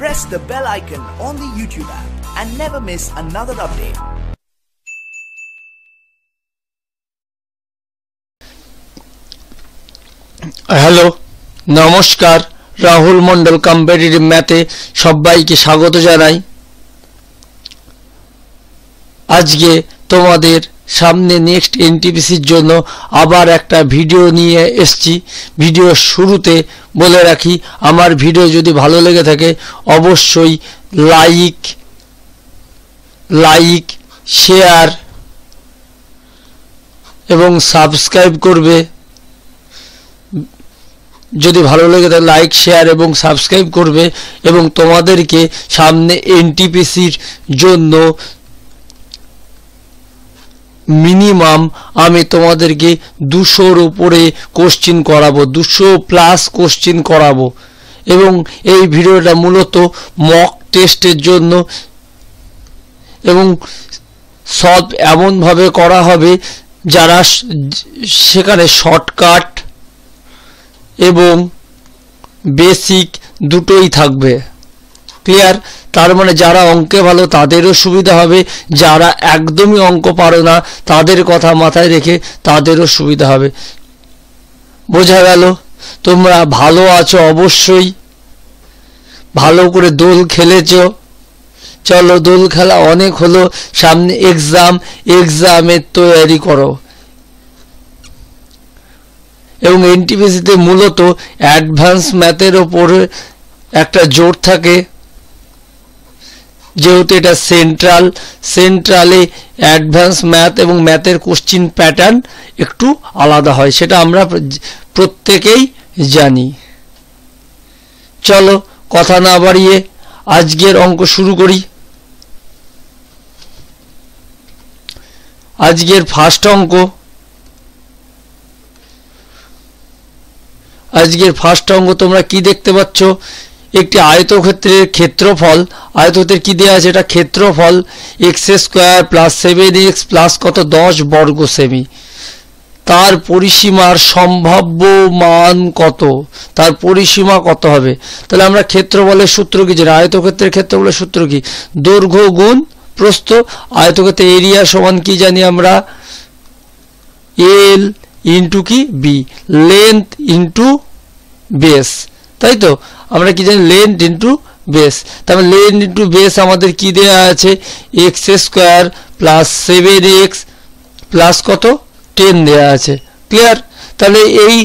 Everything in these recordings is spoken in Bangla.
press the bell icon on the YouTube app and never miss another update. Hello নমস্কার রাহুল মন্ডল কম্পিটিটিভ ম্যাথে সবাইকে স্বাগত জানাই আজকে তোমাদের সামনে নেক্সট এনটিপিসির জন্য আবার একটা ভিডিও নিয়ে এসছি ভিডিও শুরুতে বলে রাখি আমার ভিডিও যদি ভালো লেগে থাকে অবশ্যই লাইক লাইক শেয়ার এবং সাবস্ক্রাইব করবে যদি ভালো লেগে থাকে লাইক শেয়ার এবং সাবস্ক্রাইব করবে এবং তোমাদেরকে সামনে এনটিপিসির জন্য মিনিমাম আমি তোমাদেরকে দুশোর উপরে কোশ্চিন করাবো দুশো প্লাস কোশ্চিন করাবো এবং এই ভিডিওটা মূলত মক টেস্টের জন্য এবং সব এমনভাবে করা হবে যারা সেখানে শর্টকাট এবং বেসিক দুটোই থাকবে ক্লিয়ার তার মানে যারা অঙ্কে ভালো তাদেরও সুবিধা হবে যারা একদমই অঙ্ক পারো না তাদের কথা মাথায় রেখে তাদেরও সুবিধা হবে বোঝা গেল তোমরা ভালো আছো অবশ্যই ভালো করে দোল খেলেছ চলো দোল খেলা অনেক হলো সামনে এক্সাম এক্সামের তৈরি করো এবং এনটিপিসিতে মূলত অ্যাডভান্স ম্যাথের ওপরে একটা জোর থাকে যেহেতু এটা সেন্ট্রাল সেন্ট্রালে অ্যাডভান্স ম্যাথ এবং ম্যাথের কোশ্চিন প্যাটার্ন একটু আলাদা হয় সেটা আমরা প্রত্যেকেই জানি চলো কথা না বাড়িয়ে আজকের অঙ্ক শুরু করি আজকের ফার্স্ট অঙ্ক আজকের ফার্স্ট অঙ্ক তোমরা কি দেখতে পাচ্ছ একটি আয়তক্ষেত্রের ক্ষেত্রফল আয়তক্ষেত্রের কী দেওয়া আছে এটা ক্ষেত্রফল x square plus seven x plus কত দশ বর্গ সেমি তার পরিসীমার সম্ভাব্য মান কত তার পরিসীমা কত হবে তাহলে আমরা ক্ষেত্রফলের সূত্র কী জানি আয়তক্ষেত্রের ক্ষেত্রফলের সূত্র কী দৈর্ঘ্য গুণ প্রস্থ আয়তক্ষেত্রের এরিয়া সমান কী জানি আমরা এল ইন্টু কি বি লেন্থ ইন্টু বেস তাই তো আমরা কি জানি লেন্থ ইন্টু বেস তারপরে লেন্থ ইন্টু বেস আমাদের কি দেওয়া আছে x square plus seven x plus কত টেন দেওয়া আছে ক্লিয়ার তাহলে এই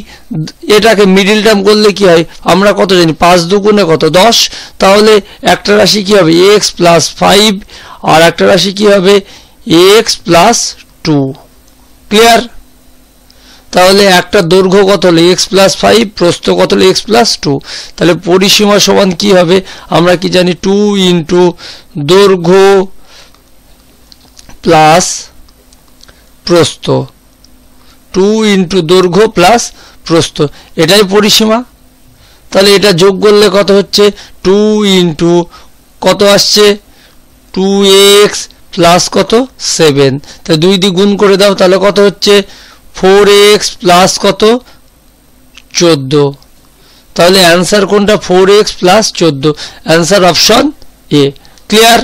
এটাকে মিডিল টার্ম করলে কি হয় আমরা কত জানি পাঁচ দুগুণে কত দশ তাহলে একটা রাশি কি হবে এক্স প্লাস ফাইভ আর একটা রাশি কি হবে এক্স প্লাস টু ক্লিয়ার তাহলে একটা দৈর্ঘ্য কত হলে এক্স প্লাস ফাইভ প্রস্থ কত হলো এক্স প্লাস টু তাহলে পরিসীমা সমান কি হবে আমরা কি জানি টু ইন্টু দৈর্ঘ্য প্লাস প্রস্থ টু ইন্টু দৈর্ঘ্য প্লাস প্রস্থ এটাই পরিসীমা তাহলে এটা যোগ করলে কত হচ্ছে টু ইন্টু কত আসছে টু এক্স প্লাস কত সেভেন তাহলে দুই দিক গুণ করে দাও তাহলে কত হচ্ছে ফোর এক্স প্লাস কত চোদ্দো তাহলে অ্যান্সার কোনটা ফোর এক্স প্লাস চোদ্দ অ্যান্সার অপশন এ ক্লিয়ার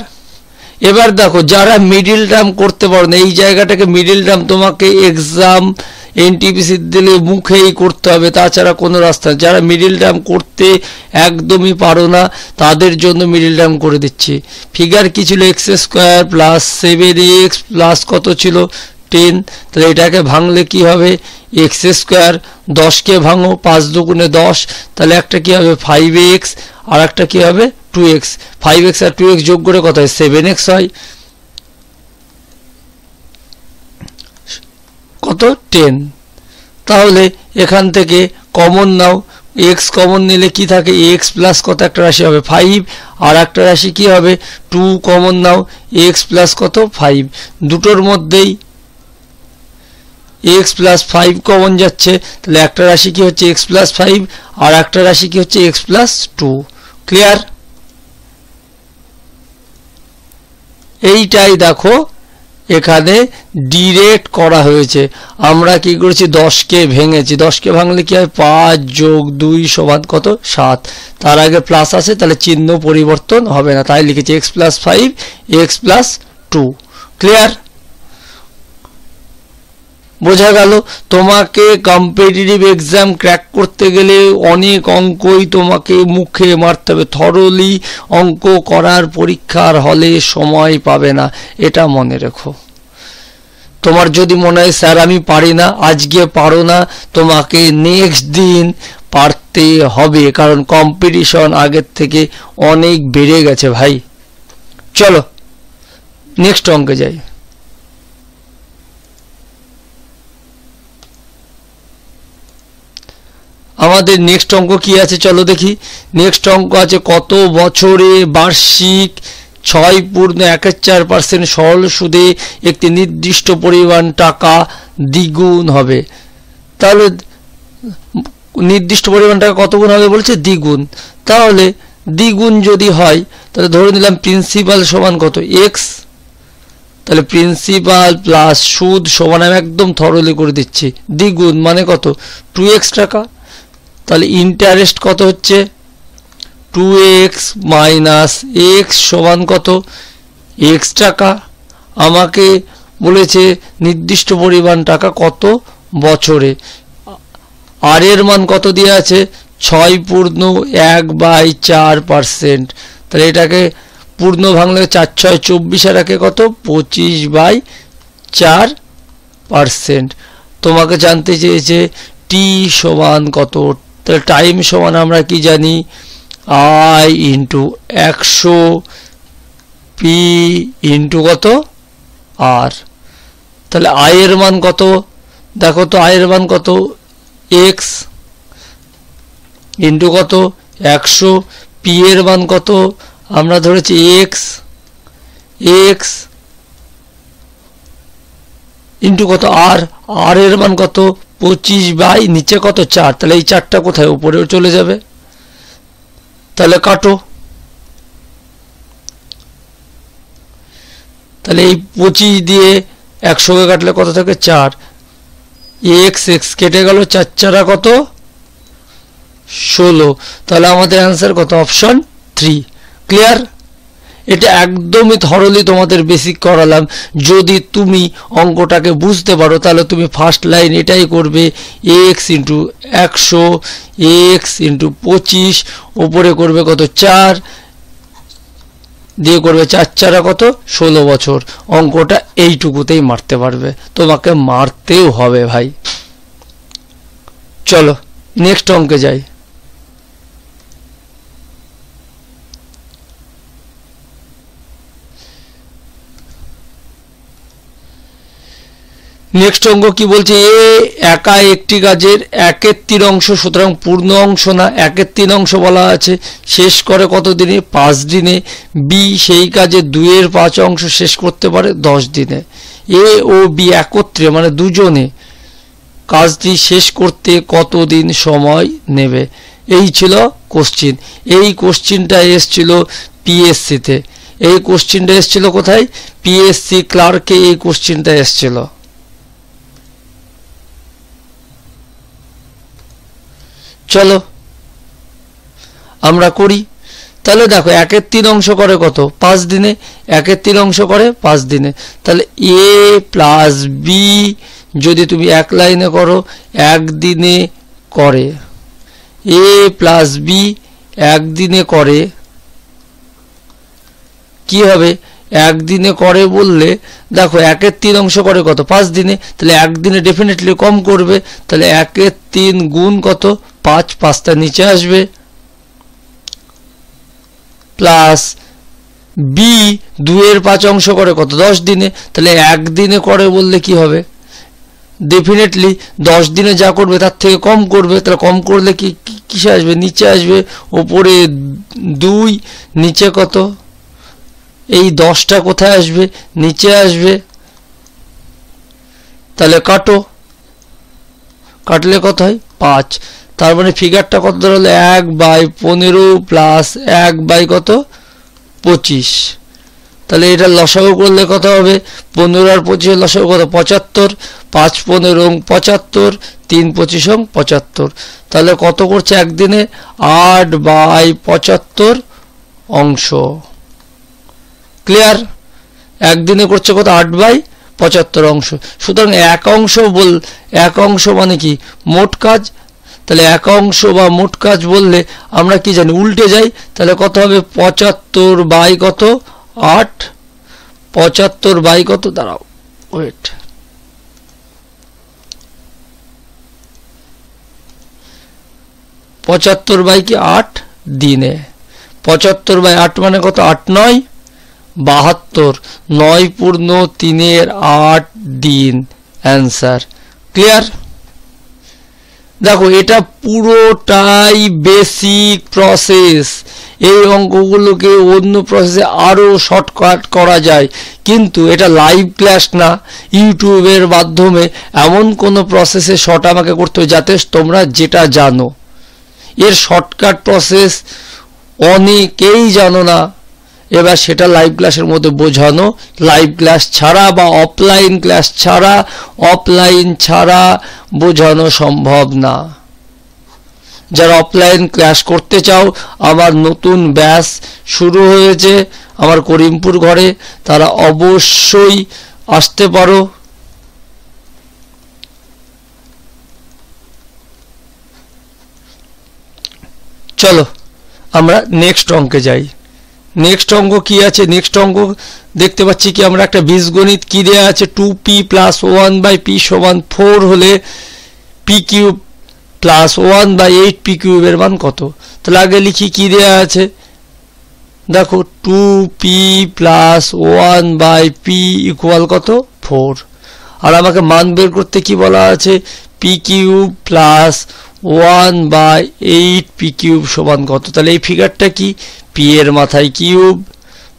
এবার দেখো যারা মিডিল টার্ম করতে পারো না এই জায়গাটাকে মিডিল টার্ম তোমাকে এক্সাম এনটিপিসি দিলে মুখেই করতে হবে তাছাড়া কোনো রাস্তা যারা মিডিল টার্ম করতে একদমই পারো না তাদের জন্য মিডিল টার্ম করে দিচ্ছি ফিগার কি ছিল x square plus seven x plus কত ছিল টেন তাহলে এটাকে ভাঙলে কি হবে এক্স স্কোয়ার দশকে ভাঙো পাঁচ দুগুণে দশ তাহলে একটা কি হবে ফাইভ এক্স আর একটা কী হবে টু এক্স ফাইভ এক্স আর টু এক্স যোগ করে কত হয় সেভেন এক্স হয় কত টেন তাহলে এখান থেকে কমন নাও এক্স কমন নিলে কি থাকে এক্স প্লাস কত একটা রাশি হবে ফাইভ আর একটা রাশি কি হবে টু কমন নাও এক্স প্লাস কত ফাইভ দুটোর মধ্যেই এক্স প্লাস ফাইভ কমন যাচ্ছে তাহলে একটা রাশি কি হচ্ছে এক্স প্লাস ফাইভ আর একটা রাশি কি হচ্ছে এক্স প্লাস টু ক্লিয়ার এইটাই দেখো এখানে ডিরেক্ট করা হয়েছে আমরা কি করেছি দশকে ভেঙেছি দশকে ভাঙলে কি হয় পাঁচ যোগ দুই সমান কত সাত তার আগে প্লাস আছে তাহলে চিহ্ন পরিবর্তন হবে না তাই লিখেছি x plus five x plus two clear বোঝা গেল তোমাকে কম্পিটিটিভ এক্সাম ক্র্যাক করতে গেলে অনেক অঙ্কই তোমাকে মুখে মারতে হবে থরলি অঙ্ক করার পরীক্ষার হলে সময় পাবে না এটা মনে রেখো তোমার যদি মনে হয় স্যার আমি পারি না আজকে পারো না তোমাকে নেক্সট দিন পারতে হবে কারণ কম্পিটিশন আগের থেকে অনেক বেড়ে গেছে ভাই চলো নেক্সট অঙ্কে যাই আমাদের নেক্সট অঙ্ক কি আছে চলো দেখি নেক্সট অঙ্ক আছে কত বছরে বার্ষিক ছয় পূর্ণ এক চার পার্সেন্ট সরল সুদে একটি নির্দিষ্ট পরিমাণ টাকা দ্বিগুণ হবে তাহলে নির্দিষ্ট পরিমাণ টাকা কত গুণ হবে বলছে দ্বিগুণ তাহলে দ্বিগুণ যদি হয় তাহলে ধরে নিলাম প্রিন্সিপাল সমান কত এক্স তাহলে প্রিন্সিপাল প্লাস সুদ সমান আমি একদম থরলি করে দিচ্ছি দ্বিগুণ মানে কত টু এক্স টাকা তাহলে ইন্টারেস্ট কত হচ্ছে টু এক্স মাইনাস এক্স সমান কত এক্স টাকা আমাকে বলেছে নির্দিষ্ট পরিমাণ টাকা কত বছরে আর এর মান কত দিয়ে আছে ছয় পূর্ণ এক বাই চার পারসেন্ট তাহলে এটাকে পূর্ণ ভাঙলে চার ছয় চব্বিশ আর একে কত পঁচিশ বাই চার পারসেন্ট তোমাকে জানতে চেয়েছে টি সমান কত তাহলে টাইম সমান আমরা কি জানি আই ইন্টু একশো পি ইন্টু কত আর তাহলে আয়ের মান কত দেখো তো আয়ের মান কত এক্স ইন্টু কত একশো পি এর মান কত আমরা ধরেছি এক্স এক্স ইন্টু কত আর আর এর মান কত পঁচিশ বাই নিচে কত চার তাহলে এই চারটা কোথায় উপরেও চলে যাবে তাহলে কাটো তাহলে এই পঁচিশ দিয়ে একশোকে কাটলে কত থাকে চার এক্স এক্স কেটে গেল চার চারা কত ষোলো তাহলে আমাদের অ্যান্সার কত অপশন থ্রি ক্লিয়ার এটা একদমই থরলি তোমাদের বেসিক করালাম যদি তুমি অঙ্কটাকে বুঝতে পারো তাহলে তুমি ফার্স্ট লাইন এটাই করবে এক্স ইন্টু একশো এক্স ইন্টু পঁচিশ ওপরে করবে কত চার দিয়ে করবে চার চারা কত ষোলো বছর অঙ্কটা এইটুকুতেই মারতে পারবে তোমাকে মারতেও হবে ভাই চলো নেক্সট অঙ্কে যাই নেক্সট অঙ্গ কি বলছে এ একা একটি গাছের একের তিন অংশ সুতরাং পূর্ণ অংশ না একের তিন অংশ বলা আছে শেষ করে কত দিনে পাঁচ দিনে বি সেই কাজে দুইয়ের পাঁচ অংশ শেষ করতে পারে দশ দিনে এ ও বি একত্রে মানে দুজনে কাজটি শেষ করতে কত দিন সময় নেবে এই ছিল কোশ্চিন এই কোশ্চিনটা এসছিল পিএসসিতে এই কোশ্চিনটা এসছিল কোথায় পিএসসি ক্লার্কে এই কোশ্চিনটা এসছিল চলো আমরা করি তাহলে দেখো একের তিন অংশ করে কত পাঁচ দিনে একের তিন অংশ করে পাঁচ দিনে তাহলে এ প্লাস বি যদি তুমি এক লাইনে করো একদিনে করে এ প্লাস বি একদিনে করে কি হবে একদিনে করে বললে দেখো একের তিন অংশ করে কত পাঁচ দিনে তাহলে একদিনে ডেফিনেটলি কম করবে তাহলে একের তিন গুণ কত পাঁচ পাঁচটা নিচে আসবে প্লাস বি দুয়ের পাঁচ অংশ করে কত দশ দিনে তাহলে একদিনে করে বললে কি হবে ডেফিনেটলি দশ দিনে যা করবে তার থেকে কম করবে তাহলে কম করলে কি কিসে আসবে নিচে আসবে ওপরে দুই নিচে কত এই দশটা কোথায় আসবে নিচে আসবে তাহলে কাটো কাটলে কত হয় পাঁচ তার মানে ফিগারটা কত দাঁড়ালো এক বাই পনেরো প্লাস এক বাই কত পঁচিশ তাহলে এটা লসাগু করলে কত হবে পনেরো আর পঁচিশের লসাগু কত পঁচাত্তর পাঁচ পনেরো পঁচাত্তর তিন পঁচিশ পঁচাত্তর তাহলে কত করছে একদিনে আট বাই পঁচাত্তর অংশ ক্লিয়ার একদিনে করছে কত আট বাই পঁচাত্তর অংশ সুতরাং এক অংশ বল এক অংশ মানে কি মোট কাজ তাহলে এক অংশ বা মোট কাজ বললে আমরা কি জানি উল্টে যাই তাহলে কত হবে পঁচাত্তর বাই কত আট পঁচাত্তর বাই কত দাঁড়াও ওয়েট পঁচাত্তর বাই কি আট দিনে পঁচাত্তর বাই আট মানে কত আট নয় বাহাত্তর নয় পূর্ণ তিনের আট দিন অ্যান্সার ক্লিয়ার দেখো এটা পুরোটাই বেসিক প্রসেস এই অঙ্কগুলোকে অন্য প্রসেসে আরও শর্টকাট করা যায় কিন্তু এটা লাইভ ক্লাস না ইউটিউবের মাধ্যমে এমন কোনো প্রসেসে শর্ট আমাকে করতে হবে যাতে তোমরা যেটা জানো এর শর্টকাট প্রসেস অনেকেই জানো না এবার সেটা লাইভ ক্লাসের মধ্যে বোঝানো লাইভ ক্লাস ছাড়া বা অফলাইন ক্লাস ছাড়া অফলাইন ছাড়া বোঝানো সম্ভব না যারা অফলাইন ক্লাস করতে চাও আমার নতুন ব্যাস শুরু হয়েছে আমার করিমপুর ঘরে তারা অবশ্যই আসতে পারো চলো আমরা নেক্সট অঙ্কে যাই নেক্সট অঙ্গ কি আছে নেক্সট অঙ্গ দেখতে পাচ্ছি কি আমরা একটা বীজগণিত কি দেয়া আছে two P plus one by P সমান ফোর হলে P cube plus one by eight P কিউবের মান কত তাহলে আগে লিখি কি দেয়া আছে দেখো two P plus one by P equal কত ফোর আর আমাকে মান বের করতে কি বলা আছে P cube plus one by eight P cube সমান কত তাহলে এই ফিগারটা কি পি এর মাথায় cube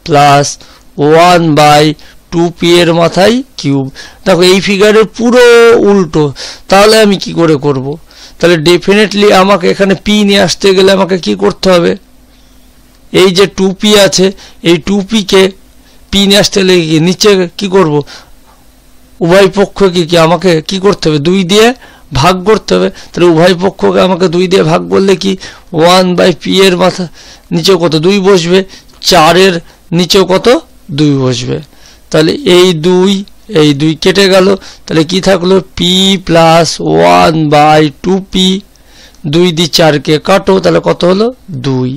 plus one by two P এর মাথায় কিউব দেখো এই ফিগারের পুরো উল্টো তাহলে আমি কি করে করব। তাহলে ডেফিনেটলি আমাকে এখানে পি নিয়ে আসতে গেলে আমাকে কি করতে হবে এই যে টু পি আছে এই টু পিকে পি নিয়ে আসতে গেলে নিচে কি করব। উভয় পক্ষকে কি আমাকে কি করতে হবে দুই দিয়ে ভাগ করতে হবে তাহলে উভয় পক্ষকে আমাকে দুই দিয়ে ভাগ করলে কি ওয়ান বাই পি এর মাথা নিচে কত দুই বসবে চারের নিচেও কত দুই বসবে তাহলে এই দুই এই দুই কেটে গেল তাহলে কি থাকলো P plus one by two P দুই দি চারকে কাটো তাহলে কত হলো দুই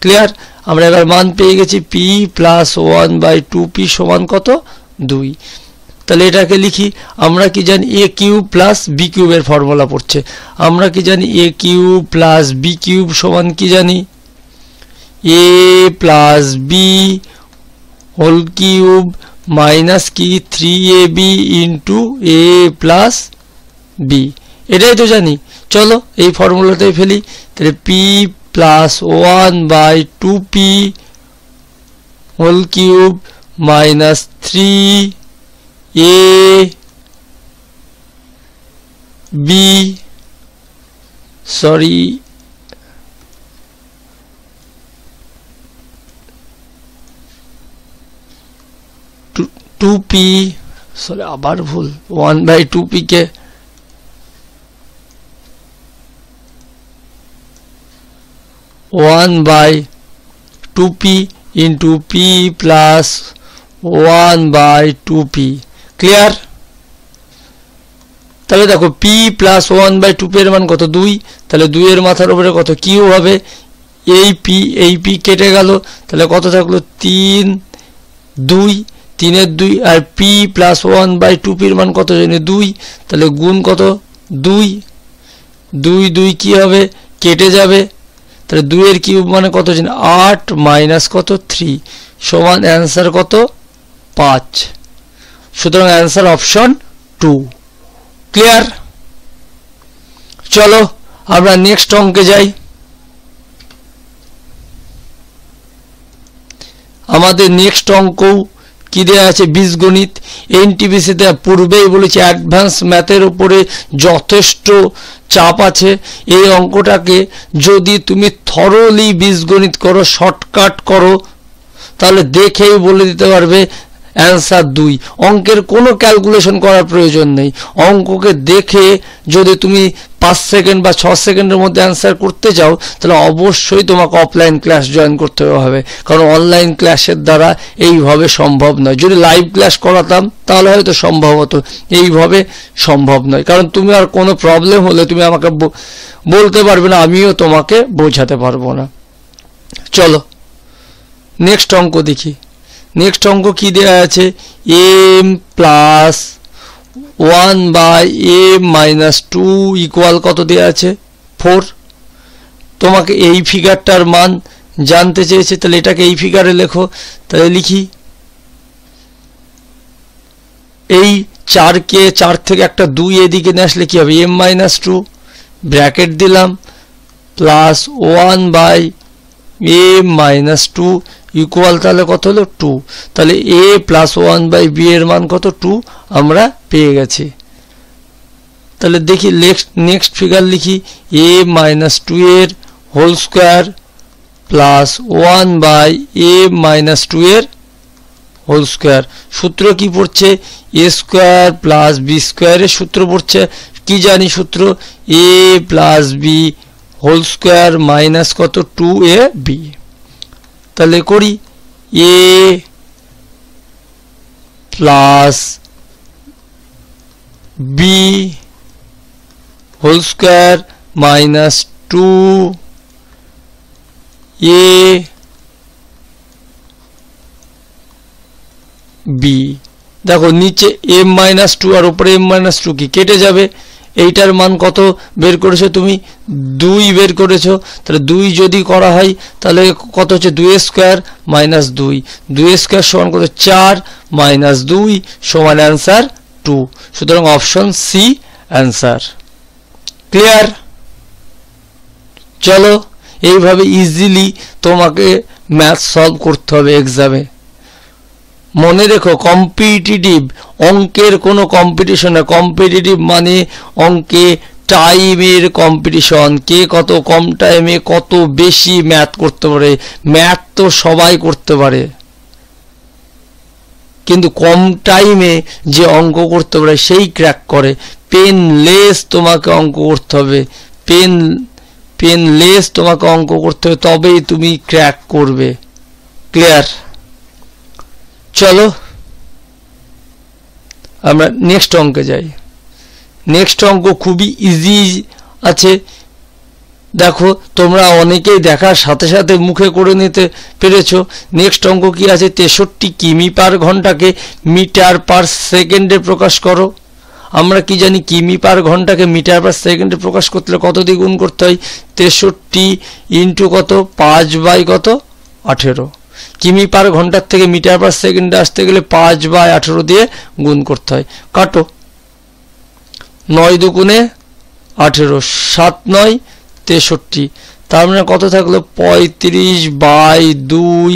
ক্লিয়ার আমরা এবার মান পেয়ে গেছি P plus one by two P সমান কত দুই তাহলে এটাকে লিখি আমরা কি জানি এ কিউব প্লাস বি কিউবের ফর্মুলা পড়ছে আমরা কি জানি A cube plus B cube সমান কি জানি A plus B whole cube minus কি three A B into A plus B এটাই তো জানি চলো এই ফর্মুলাটাই ফেলি তাহলে P plus one by two P whole cube minus three A B sorry two P sorry आबार भूल वन बाई टू पी के one by two P into P plus one by two P clear তাহলে দেখো P plus one by two এর মান কত দুই তাহলে দুইয়ের মাথার উপরে কত কিউ হবে এই পি এই পি কেটে গেল তাহলে কত থাকলো তিন দুই তিনের দুই আর P plus one by two পির মান কত জানি দুই তাহলে গুণ কত দুই দুই দুই কি হবে কেটে যাবে তাহলে দুইয়ের কিউব মানে কত জানি আট মাইনাস কত থ্রি সমান অ্যান্সার কত পাঁচ সুতরাং অ্যান্সার অপশন টু ক্লিয়ার চলো আমরা নেক্সট অঙ্কে যাই আমাদের নেক্সট অঙ্ক কি দেওয়া আছে বীজগণিত এনটিভিসিতে পূর্বেই বলেছি অ্যাডভান্স ম্যাথের উপরে যথেষ্ট চাপ আছে এই অঙ্কটাকে যদি তুমি থরলি বীজগণিত করো শর্টকাট করো তাহলে দেখেই বলে দিতে পারবে অ্যান্সার দুই অঙ্কের কোনো ক্যালকুলেশন করার প্রয়োজন নেই অঙ্ককে দেখে যদি তুমি পাঁচ সেকেন্ড বা ছ সেকেন্ডের মধ্যে অ্যান্সার করতে চাও তাহলে অবশ্যই তোমাকে অফলাইন ক্লাস জয়েন করতে হবে কারণ অনলাইন ক্লাসের দ্বারা এইভাবে সম্ভব নয় যদি লাইভ ক্লাস করাতাম তাহলে হয়তো সম্ভব হতো এইভাবে সম্ভব নয় কারণ তুমি আর কোনো প্রবলেম হলে তুমি আমাকে বলতে পারবে না আমিও তোমাকে বোঝাতে পারবো না চলো নেক্সট অঙ্ক দেখি নেক্সট অঙ্ক কি দেওয়া আছে M plus one by M minus two equal কত দেওয়া আছে ফোর তোমাকে এই ফিগারটার মান জানতে চেয়েছে তাহলে এটাকে এই ফিগারে লেখো তাহলে লিখি এই চারকে চার থেকে একটা দুই এদিকে নিয়ে আসলে কী হবে এম মাইনাস টু ব্র্যাকেট দিলাম plus one by A minus two equal তাহলে কত হলো টু তাহলে A plus one by B এর মান কত টু আমরা পেয়ে গেছি তাহলে দেখি নেক্সট নেক্সট ফিগার লিখি এ মাইনাস টু এর whole square plus one by A minus two এর হোল স্কোয়ার সূত্র কি পড়ছে এ স্কোয়ার প্লাস বি স্কোয়ারের সূত্র পড়ছে কি জানি সূত্র A plus B whole square minus কত টু এ বি তাহলে করি A plus B whole square minus two A B দেখো নিচে এম মাইনাস টু আর ওপরে এম মাইনাস টু কি কেটে যাবে এইটার মান কত বের করেছো তুমি দুই বের করেছো তাহলে দুই যদি করা হয় তাহলে কত হচ্ছে দুই স্কোয়ার মাইনাস দুই দুই স্কোয়ার সমান কত চার মাইনাস দুই সমান অ্যান্সার টু সুতরাং অপশন সি অ্যান্সার ক্লিয়ার চলো এইভাবে ইজিলি তোমাকে ম্যাথ সলভ করতে হবে এক্সামে মনে রেখো কম্পিটিটিভ অঙ্কের কোনো না কম্পিটিটিভ মানে অঙ্কে টাইমের কম্পিটিশন কে কত কম টাইমে কত বেশি ম্যাথ করতে পারে ম্যাথ তো সবাই করতে পারে কিন্তু কম টাইমে যে অঙ্ক করতে পারে সেই ক্র্যাক করে পেন লেস তোমাকে অঙ্ক করতে হবে পেন পেন লেস তোমাকে অঙ্ক করতে হবে তবেই তুমি ক্র্যাক করবে ক্লিয়ার চলো আমরা নেক্সট অঙ্কে যাই নেক্সট অঙ্ক খুবই ইজি আছে দেখো তোমরা অনেকেই দেখার সাথে সাথে মুখে করে নিতে পেরেছ নেক্সট অঙ্ক কি আছে তেষট্টি কিমি পার ঘন্টাকে মিটার পার সেকেন্ডে প্রকাশ করো আমরা কি জানি কিমি পার ঘন্টাকে মিটার পার সেকেন্ডে প্রকাশ করতে কত দ্বিগুণ করতে হয় তেষট্টি ইন্টু কত পাঁচ বাই কত আঠেরো কিমি পার ঘন্টার থেকে মিটার পার সেকেন্ডে আসতে গেলে পাঁচ বাই আঠেরো দিয়ে গুণ করতে হয় কাটো নয় দুগুণে আঠেরো সাত নয় তেষট্টি তার মানে কত থাকলো পঁয়ত্রিশ বাই দুই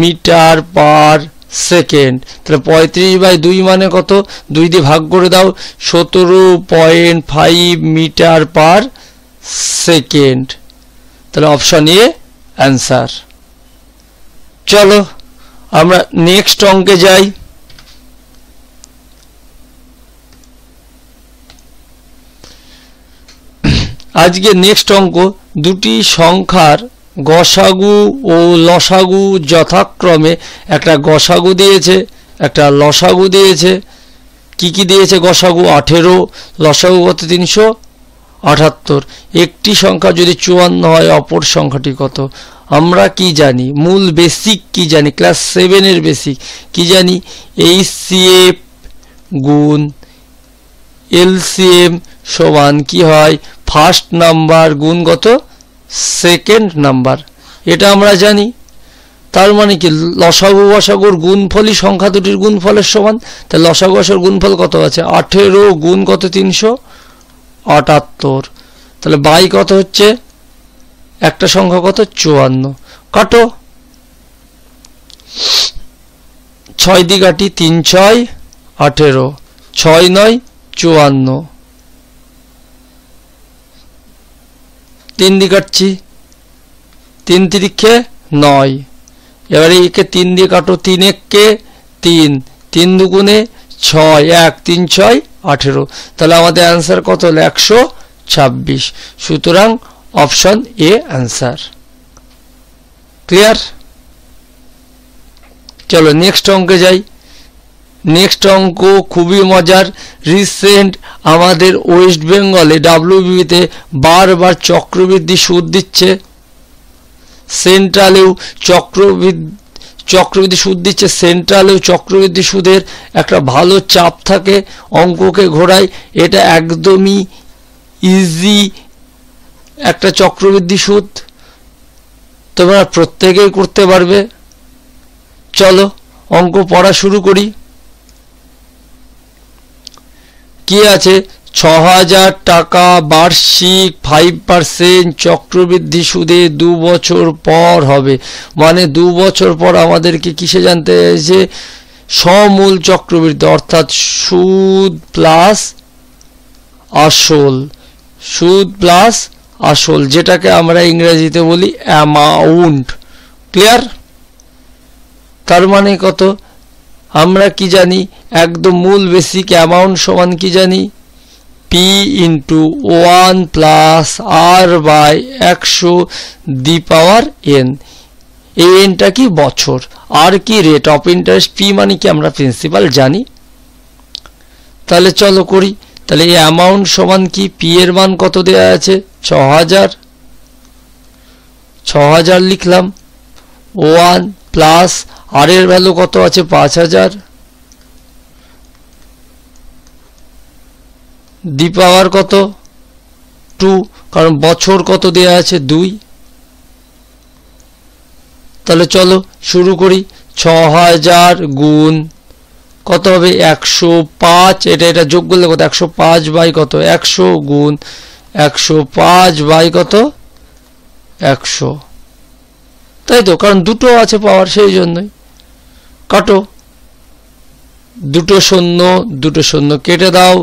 মিটার পার সেকেন্ড তাহলে পঁয়ত্রিশ বাই দুই মানে কত দুই দিয়ে ভাগ করে দাও সতেরো point five metre per second তাহলে অপশন এ অ্যান্সার চলো আমরা নেক্সট অঙ্কে যাই আজকে নেক্সট অঙ্ক দুটি সংখ্যার গসাগু ও লসাগু যথাক্রমে একটা গসাগু দিয়েছে একটা লসাগু দিয়েছে কি কি দিয়েছে গসাগু আঠেরো লসাগু কত তিনশো আটাত্তর একটি সংখ্যা যদি চুয়ান্ন হয় অপর সংখ্যাটি কত আমরা কি জানি মূল বেসিক কি জানি ক্লাস সেভেনের বেসিক কি জানি এইচ সি এফ গুণ এলসিএম সমান কি হয় ফার্স্ট নাম্বার গুণগত সেকেন্ড নাম্বার এটা আমরা জানি তার মানে কি লসাগু বসাগুর গুণফলই সংখ্যা দুটির গুণফলের সমান তাই লসাগু বসার গুণফল কত আছে আঠেরো গুণ কত তিনশো আটাত্তর তাহলে বাই কত হচ্ছে একটা সংখ্যা কত চুয়ান্ন কাটো ছয় দিঘাটি তিন ছয় আঠেরো ছয় নয় চুয়ান্ন তিন দি কাটছি তিন তিরিখে নয় এবারে একে তিন দিয়ে কাটো তিন এককে তিন তিন দুগুণে ছয় এক তিন ছয় আঠেরো তাহলে আমাদের অ্যান্সার কত হলো একশো ছাব্বিশ সুতরাং option এ answer ক্লিয়ার চলো নেক্সট অঙ্কে যাই নেক্সট অঙ্ক খুবই মজার রিসেন্ট আমাদের ওয়েস্ট বেঙ্গলে ডাব্লিউবিতে বারবার চক্রবৃদ্ধি সুদ দিচ্ছে সেন্ট্রালেও চক্রবৃদ্ধি চক্রবৃদ্ধি সুদ দিচ্ছে সেন্ট্রালেও চক্রবৃদ্ধি সুদের একটা ভালো চাপ থাকে অঙ্ককে ঘোরায় এটা একদমই ইজি একটা চক্রবৃদ্ধি সুদ তোমরা প্রত্যেকেই করতে পারবে চলো অঙ্ক পড়া শুরু করি কি আছে ছ হাজার টাকা বার্ষিক ফাইভ পার্সেন্ট চক্রবৃদ্ধি সুদে দু বছর পর হবে মানে দু বছর পর আমাদেরকে কিসে জানতে যে সমূল চক্রবৃদ্ধি অর্থাৎ সুদ প্লাস আসল সুদ প্লাস আসল যেটাকে আমরা ইংরেজিতে বলি অ্যামাউন্ট ক্লিয়ার তার মানে কত আমরা কি জানি একদম মূল বেসিক অ্যামাউন্ট সমান কি জানি P into one plus R by একশো দি পাওয়ার এন এই এনটা কি বছর আর কি রেট অফ ইন্টারেস্ট পি মানে কি আমরা প্রিন্সিপাল জানি তাহলে চলো করি তাহলে এই অ্যামাউন্ট সমান কি পি এর মান কত দেওয়া আছে ছ হাজার ছ হাজার লিখলাম ওয়ান প্লাস আর এর ভ্যালু কত আছে পাঁচ হাজার দি পাওয়ার কত টু কারণ বছর কত দেওয়া আছে দুই তাহলে চলো শুরু করি ছ হাজার গুণ কত হবে একশো পাঁচ এটা এটা যোগ করলে কত একশো পাঁচ বাই কত একশো গুণ একশো পাঁচ বাই কত একশো তাই তো কারণ দুটো আছে পাওয়ার সেই জন্যই কাটো দুটো শূন্য দুটো শূন্য কেটে দাও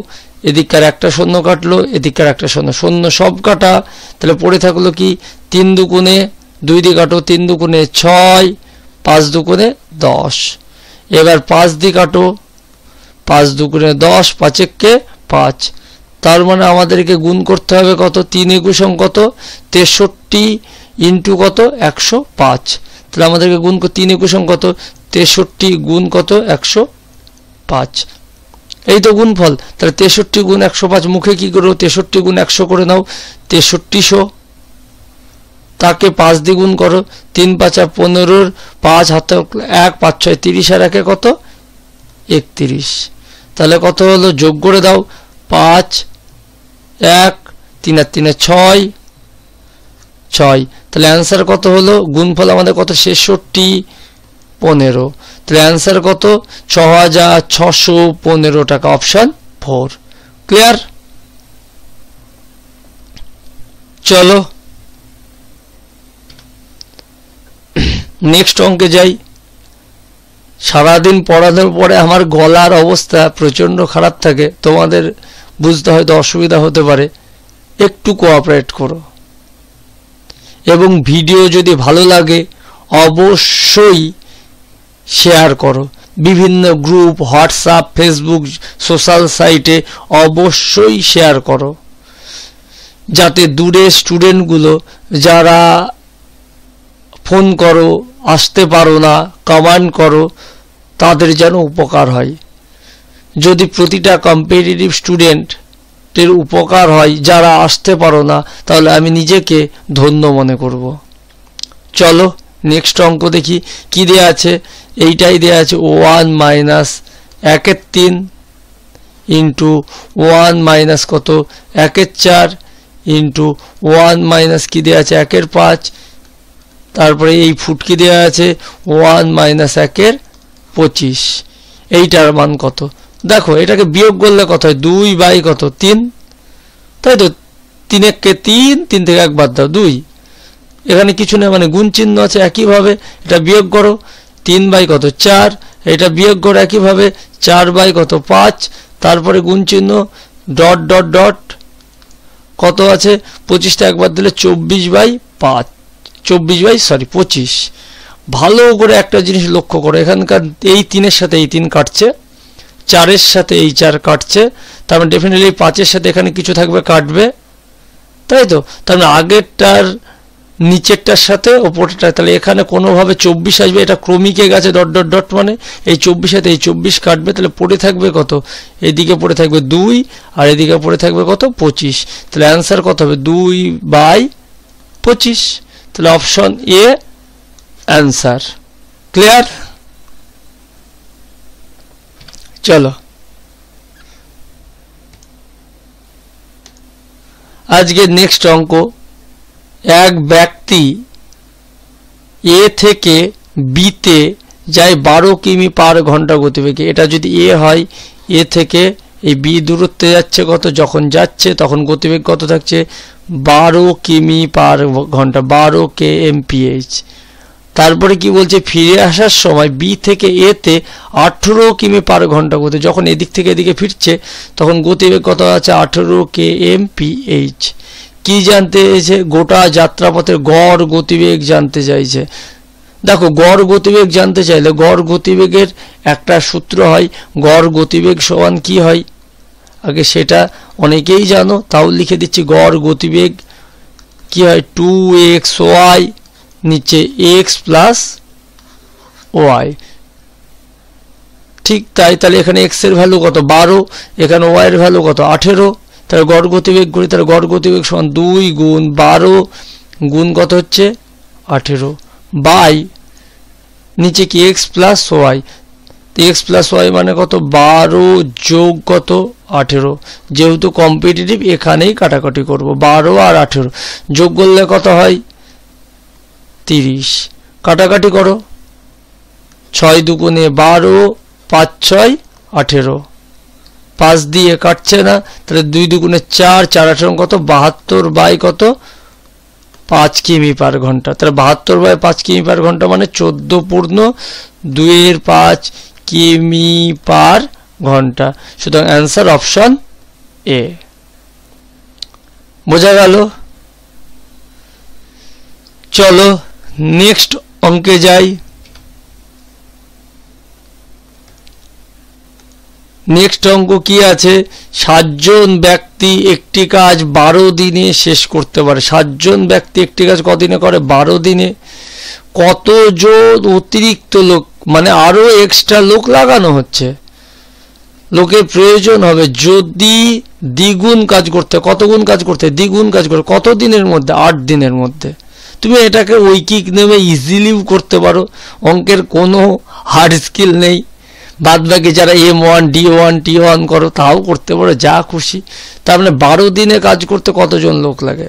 এদিককার একটা শূন্য কাটলো এদিককার একটা শূন্য শূন্য সব কাটা তাহলে পড়ে থাকলো কি তিন দুগুণে দুই দিয়ে কাটো তিন দুগুণে ছয় পাঁচ দুগুণে দশ এবার পাঁচ দিক আটো পাঁচ দুগুণে দশ পাঁচেককে পাঁচ তার মানে আমাদেরকে গুণ করতে হবে কত তিন একুশম কত তেষট্টি ইন্টু কত একশো পাঁচ তাহলে আমাদেরকে গুণ তিন একুশম কত তেষট্টি গুণ কত একশো পাঁচ এই তো গুণফল তাহলে তেষট্টি গুণ একশো পাঁচ মুখে কী করো তেষট্টি গুণ একশো করে নাও তেষট্টিশো তাকে পাঁচ দ্বিগুণ করো তিন পাঁচা পনেরোর পাঁচ হাতে এক পাঁচ ছয় তিরিশ আর একে কত একত্রিশ তাহলে কত হলো যোগ করে দাও পাঁচ এক তিন আর তিনে ছয় ছয় তাহলে অ্যান্সার কত হলো গুণফল আমাদের কত ছেষট্টি পনেরো তাহলে অ্যান্সার কত ছ হাজার ছশো পনেরো টাকা অপশান ফোর ক্লিয়ার চলো নেক্সট অঙ্কে যাই সারাদিন পড়ানোর পরে আমার গলার অবস্থা প্রচণ্ড খারাপ থাকে তোমাদের বুঝতে হয়তো অসুবিধা হতে পারে একটু কোঅপারেট করো এবং ভিডিও যদি ভালো লাগে অবশ্যই শেয়ার করো বিভিন্ন গ্রুপ হোয়াটসঅ্যাপ ফেসবুক সোশ্যাল সাইটে অবশ্যই শেয়ার করো যাতে দূরে স্টুডেন্টগুলো যারা ফোন করো আসতে পারো না কমান্ড করো তাদের যেন উপকার হয় যদি প্রতিটা কম্পিটিটিভ স্টুডেন্টের উপকার হয় যারা আসতে পারো না তাহলে আমি নিজেকে ধন্য মনে করব চলো নেক্সট অঙ্ক দেখি কী দেওয়া আছে এইটাই দেওয়া আছে ওয়ান মাইনাস একের তিন ইন্টু ওয়ান মাইনাস কত একের চার ইন্টু ওয়ান মাইনাস কী দেওয়া আছে একের পাঁচ তারপরে এই ফুটকি দেওয়া আছে ওয়ান মাইনাস একের পঁচিশ এইটার মান কত দেখো এটাকে বিয়োগ করলে কত হয় দুই বাই কত তিন তাই তো তিন এককে তিন তিন থেকে এক বাদ দাও দুই এখানে কিছু নেই মানে গুণ চিহ্ন আছে একইভাবে এটা বিয়োগ করো তিন বাই কত চার এটা বিয়োগ করো একইভাবে চার বাই কত পাঁচ তারপরে গুণ চিহ্ন ডট ডট ডট কত আছে পঁচিশটা একবার দিলে চব্বিশ বাই পাঁচ চব্বিশ বাই সরি পঁচিশ ভালো করে একটা জিনিস লক্ষ্য করো এখানকার এই তিনের সাথে এই তিন কাটছে চারের সাথে এই চার কাটছে তার মানে ডেফিনেটলি পাঁচের সাথে এখানে কিছু থাকবে কাটবে তাই তো তার মানে আগেরটার নিচেরটার সাথে ওপরটা তাহলে এখানে কোনোভাবে চব্বিশ আসবে এটা ক্রমিকে গেছে ডট ডট ডট মানে এই চব্বিশ সাথে এই চব্বিশ কাটবে তাহলে পড়ে থাকবে কত এদিকে পড়ে থাকবে দুই আর এদিকে পড়ে থাকবে কত পঁচিশ তাহলে অ্যান্সার কত হবে দুই বাই পঁচিশ তাহলে অপশন এ অ্যান্সার ক্লিয়ার চলো আজকে নেক্সট অঙ্ক এক ব্যক্তি এ থেকে বিতে যায় বারো কিমি পার ঘন্টা গতিবেগে এটা যদি এ হয় এ থেকে এই বি দূরত্বে যাচ্ছে কত যখন যাচ্ছে তখন গতিবেগ কত থাকছে বারো কিমি পার ঘন্টা বারো কে এমপিএইচ তারপরে কি বলছে ফিরে আসার সময় বি থেকে এতে আঠেরো কিমি পার ঘন্টা গতি যখন এদিক থেকে এদিকে ফিরছে তখন গতিবেগ কত আছে আঠেরো কে এম পি এইচ কী জানতে চাইছে গোটা যাত্রাপথের গড় গতিবেগ জানতে চাইছে দেখো গড় গতিবেগ জানতে চাইলে গড় গতিবেগের একটা সূত্র হয় গড় গতিবেগ সমান কি হয় আগে সেটা অনেকেই জানো তাও লিখে দিচ্ছি গড় গতিবেগ কি হয় টু এক্স ওয়াই নিচে এক্স প্লাস ওয়াই ঠিক তাই তাহলে এখানে এক্স এর ভ্যালু কত বারো এখানে ওয়াই এর ভ্যালু কত আঠেরো তাহলে গড় গতিবেগ করি তাহলে গড় গতিবেগ সমান দুই গুণ বারো গুণ কত হচ্ছে আঠেরো বাই নিচে কি x plus y x plus y মানে কত বারো যোগ কত আঠেরো যেহেতু কম্পিটিটিভ এখানেই কাটাকাটি করব বারো আর আঠেরো যোগ করলে কত হয় তিরিশ কাটাকাটি করো ছয় দুগুণে বারো পাঁচ ছয় আঠেরো পাঁচ দিয়ে কাটছে না তাহলে দুই দুগুণে চার চার আঠেরো মানে কত বাহাত্তর বাই কত পাঁচ কিমি পার ঘন্টা তাহলে বাহাত্তর বাই পাঁচ কিমি পার ঘন্টা মানে চোদ্দ পূর্ণ দুইয়ের পাঁচ কিমি পার ঘন্টা সুতরাং অ্যান্সার অপশন এ বোঝা গেল চলো নেক্সট অঙ্কে যাই নেক্সট অঙ্ক কি আছে সাতজন ব্যক্তি একটি কাজ বারো দিনে শেষ করতে পারে সাতজন ব্যক্তি একটি কাজ কদিনে করে বারো দিনে কতজন অতিরিক্ত লোক মানে আরও এক্সট্রা লোক লাগানো হচ্ছে লোকের প্রয়োজন হবে যদি দ্বিগুণ কাজ করতে কতগুণ কাজ করতে দ্বিগুণ কাজ করতে কত দিনের মধ্যে আট দিনের মধ্যে তুমি এটাকে ঐকিক নেমে ইজিলিও করতে পারো অঙ্কের কোনো হার্ড স্কিল নেই বাদ বাকি যারা M one D one T one করো তাও করতে পারো যা খুশি তার মানে বারো দিনে কাজ করতে কতজন লোক লাগে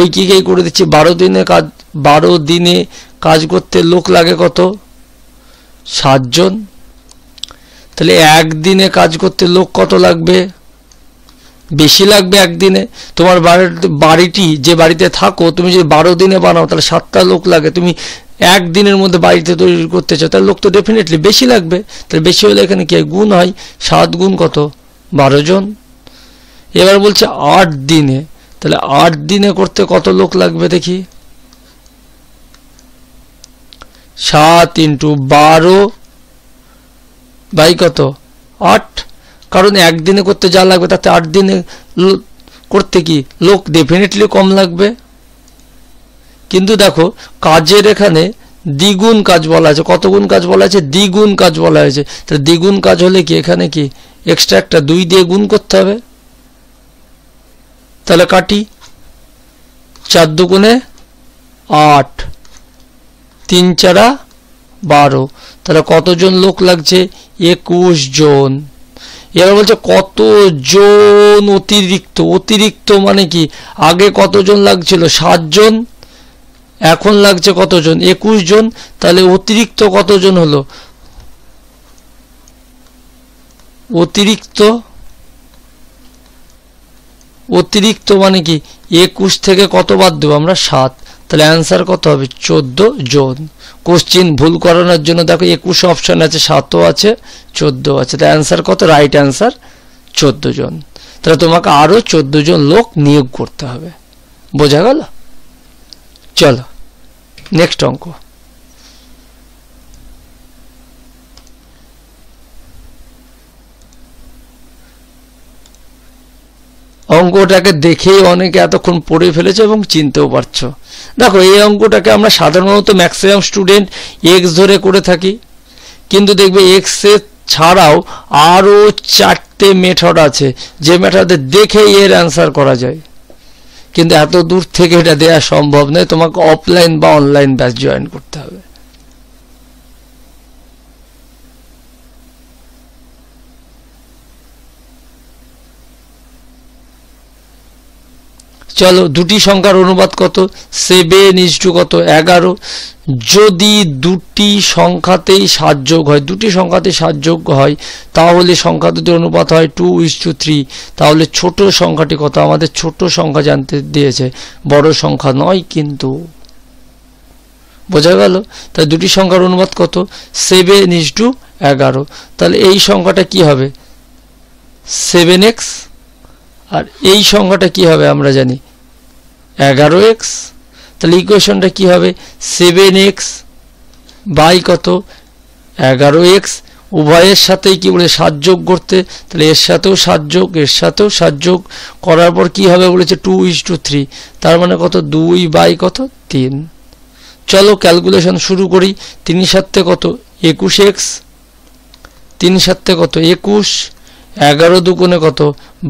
ঐকিকেই করে দিচ্ছি বারো দিনে কাজ বারো দিনে কাজ করতে লোক লাগে কত সাতজন তাহলে একদিনে কাজ করতে লোক কত লাগবে বেশি লাগবে একদিনে তোমার বাড়িটি যে বাড়িতে থাকো তুমি যদি বারো দিনে বানাও তাহলে সাতটা লোক লাগে তুমি একদিনের মধ্যে বাড়িতে তৈরি করতে চাও তাহলে লোক তো ডেফিনেটলি বেশি লাগবে তাহলে বেশি হলে এখানে কি গুণ হয় সাত গুণ কত বারো জন এবার বলছে আট দিনে তাহলে আট দিনে করতে কত লোক লাগবে দেখি সাত ইন্টু বারো বাই কত আট কারণ একদিনে করতে যা লাগবে তাতে আট দিনে করতে কি লোক ডেফিনেটলি কম লাগবে কিন্তু দেখো কাজের এখানে দ্বিগুণ কাজ বলা আছে কতগুণ কাজ বলা আছে দ্বিগুণ কাজ বলা হয়েছে তাহলে দ্বিগুণ কাজ হলে কি এখানে কি এক্সট্রা একটা দুই দিয়ে গুণ করতে হবে তাহলে কাটি চার দুগুণে আট তিন চারা বারো তাহলে কতজন লোক লাগছে একুশ জন এবার বলছে কতজন অতিরিক্ত অতিরিক্ত মানে কি আগে কতজন লাগছিল সাতজন এখন লাগছে কতজন একুশ জন তাহলে অতিরিক্ত কতজন হলো অতিরিক্ত অতিরিক্ত মানে কি একুশ থেকে কত বাদ দেবো আমরা সাত তাহলে অ্যান্সার কত হবে চোদ্দো জোন কোশ্চিন ভুল করানোর জন্য দেখো একুশ অপশান আছে সাতও আছে চোদ্দো আছে তাহলে অ্যান্সার কত রাইট অ্যান্সার চোদ্দো জন তাহলে তোমাকে আরও চোদ্দো জন লোক নিয়োগ করতে হবে বোঝা গেল চলো নেক্সট অঙ্ক অঙ্কটাকে দেখেই অনেকে এতক্ষণ পড়ে ফেলেছে এবং চিনতেও পারছ দেখো এই অঙ্কটাকে আমরা সাধারণত ম্যাক্সিমাম স্টুডেন্ট এক্স ধরে করে থাকি কিন্তু দেখবে এক্সের ছাড়াও আরও চারটে মেথড আছে যে মেথডে দেখে এর অ্যান্সার করা যায় কিন্তু এত দূর থেকে এটা দেওয়া সম্ভব নয় তোমাকে অফলাইন বা অনলাইন ব্যাচ জয়েন করতে হবে চলো দুটি সংখ্যার অনুবাদ কত সেভেন ইজ টু কত এগারো যদি দুটি সংখ্যাতেই যোগ হয় দুটি সংখ্যাতে যোগ হয় তাহলে সংখ্যা দুটি অনুপাত হয় টু ইস টু থ্রি তাহলে ছোট সংখ্যাটি কত আমাদের ছোট সংখ্যা জানতে দিয়েছে বড় সংখ্যা নয় কিন্তু বোঝা গেল তাই দুটি সংখ্যার অনুবাদ কত সেভেন ইস টু এগারো তাহলে এই সংখ্যাটা কি হবে সেভেন এক্স আর এই সংখ্যাটা কি হবে আমরা জানি এগারো এক্স তাহলে ইকুয়েশনটা কী হবে সেভেন এক্স বাই কত এগারো এক্স উভয়ের সাথেই কী বলে সাতযোগ করতে তাহলে এর সাথেও সাতযোগ এর সাথেও সাতযোগ করার পর কী হবে বলেছে টু ইস টু থ্রি তার মানে কত দুই বাই কত তিন চলো ক্যালকুলেশন শুরু করি তিন সাথে কত একুশ এক্স তিন সাথে কত একুশ এগারো দুগুণে কত